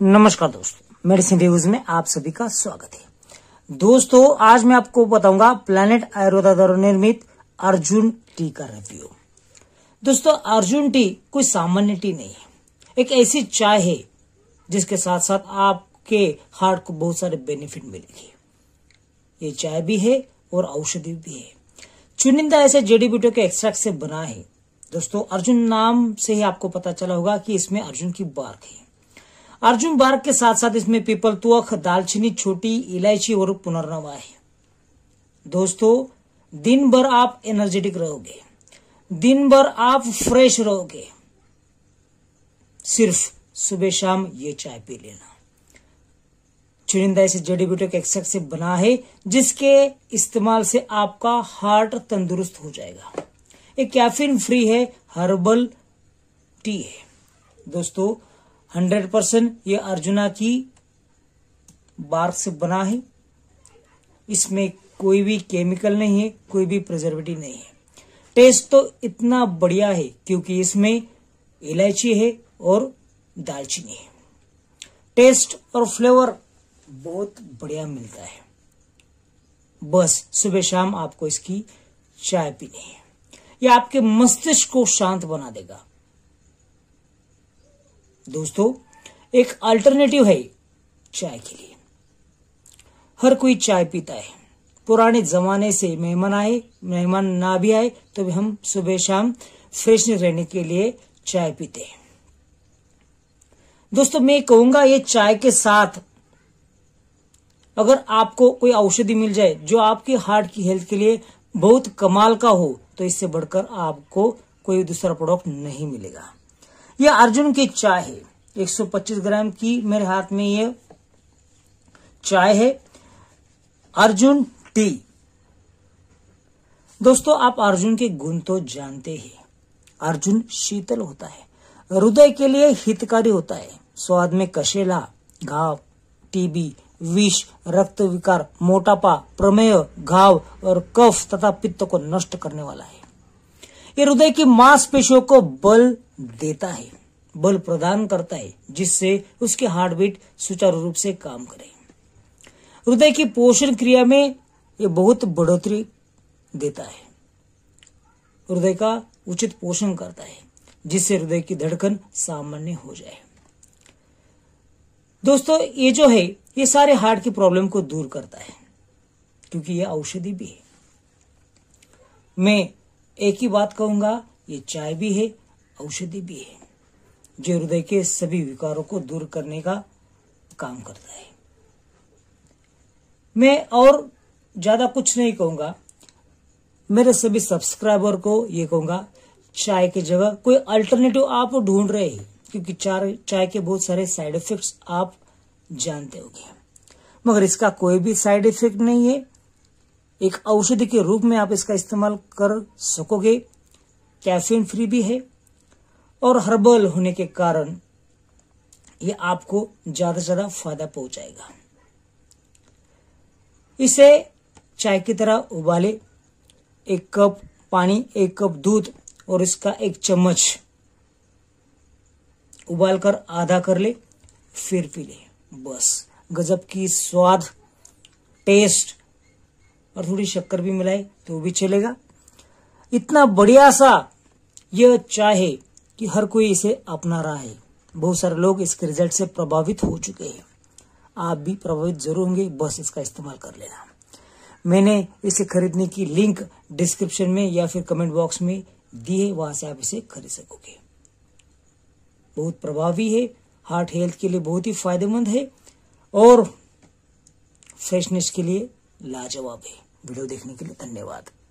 नमस्कार दोस्तों medicine reviews में आप सभी का स्वागत है दोस्तों आज मैं आपको बताऊंगा प्लेनेट आयुर्वेदा द्वारा निर्मित अर्जुन टी का रिव्यू दोस्तों अर्जुन टी कोई सामान्य टी नहीं है एक ऐसी चाय है जिसके साथ साथ आपके हार्ट को बहुत सारे बेनिफिट मिलेंगे ये चाय भी है और औषधि भी है चुनिंदा ऐसे जेडी बूटियों के एक्सट्रैक्ट से बना है दोस्तों अर्जुन नाम से ही आपको पता चला होगा कि इसमें अर्जुन की बार्क है अर्जुन बार्क के साथ साथ इसमें पीपल तुअख दालचीनी छोटी इलायची और पुनर्नवा है दोस्तों दिन भर आप एनर्जेटिक रहोगे दिन भर आप फ्रेश रहोगे सिर्फ सुबह शाम ये चाय पी लेना चुनिंदा इसे जड़ी बूटी के एक्सेक्ट से बना है जिसके इस्तेमाल से आपका हार्ट तंदुरुस्त हो जाएगा एक कैफीन फ्री है हर्बल टी है दोस्तों हंड्रेड परसेंट ये अर्जुना की बार से बना है इसमें कोई भी केमिकल नहीं है कोई भी प्रिजर्वेटिव नहीं है टेस्ट तो इतना बढ़िया है क्योंकि इसमें इलायची है और दालचीनी है टेस्ट और फ्लेवर बहुत बढ़िया मिलता है बस सुबह शाम आपको इसकी चाय पीनी है यह आपके मस्तिष्क को शांत बना देगा दोस्तों एक अल्टरनेटिव है चाय के लिए हर कोई चाय पीता है पुराने जमाने से मेहमान आए मेहमान ना भी आए तो भी हम सुबह शाम फ्रेश रहने के लिए चाय पीते हैं दोस्तों मैं कहूंगा ये चाय के साथ अगर आपको कोई औषधि मिल जाए जो आपके हार्ट की हेल्थ के लिए बहुत कमाल का हो तो इससे बढ़कर आपको कोई दूसरा प्रोडक्ट नहीं मिलेगा ये अर्जुन की चाय है 125 ग्राम की मेरे हाथ में ये चाय है अर्जुन टी दोस्तों आप अर्जुन के गुण तो जानते ही अर्जुन शीतल होता है हृदय के लिए हितकारी होता है स्वाद में कशेला घाव टीबी विष रक्त विकार मोटापा प्रमेय घाव और कफ तथा पित्त को नष्ट करने वाला है ये हृदय की मांसपेशियों को बल देता है बल प्रदान करता है जिससे उसके हार्ट बीट सुचारू रूप से काम करे हृदय की पोषण क्रिया में यह बहुत बढ़ोतरी देता है हृदय का उचित पोषण करता है जिससे हृदय की धड़कन सामान्य हो जाए दोस्तों ये जो है ये सारे हार्ट की प्रॉब्लम को दूर करता है क्योंकि ये औषधि भी है मैं एक ही बात कहूंगा ये चाय भी है औषधि भी है जो हृदय के सभी विकारों को दूर करने का काम करता है मैं और ज्यादा कुछ नहीं कहूंगा मेरे सभी सब्सक्राइबर को ये कहूंगा चाय की जगह कोई अल्टरनेटिव आप ढूंढ रहे हैं क्योंकि चाय चाय के बहुत सारे साइड इफेक्ट्स आप जानते होंगे मगर इसका कोई भी साइड इफेक्ट नहीं है एक औषधि के रूप में आप इसका इस्तेमाल कर सकोगे कैफीन फ्री भी है और हर्बल होने के कारण ये आपको ज्यादा से ज्यादा फायदा पहुंचाएगा इसे चाय की तरह उबाले एक कप पानी एक कप दूध और इसका एक चम्मच उबालकर आधा कर ले फिर पी ले बस गजब की स्वाद टेस्ट और थोड़ी शक्कर भी मिलाए तो भी चलेगा इतना बढ़िया सा यह चाय है कि हर कोई इसे अपना रहा है बहुत सारे लोग इसके रिजल्ट से प्रभावित हो चुके हैं आप भी प्रभावित जरूर होंगे बस इसका इस्तेमाल कर लेना मैंने इसे खरीदने की लिंक डिस्क्रिप्शन में या फिर कमेंट बॉक्स में दी है वहां से आप इसे खरीद सकोगे बहुत प्रभावी है हार्ट हेल्थ के लिए बहुत ही फायदेमंद है और फ्रेशनेस के लिए लाजवाब है वीडियो देखने के लिए धन्यवाद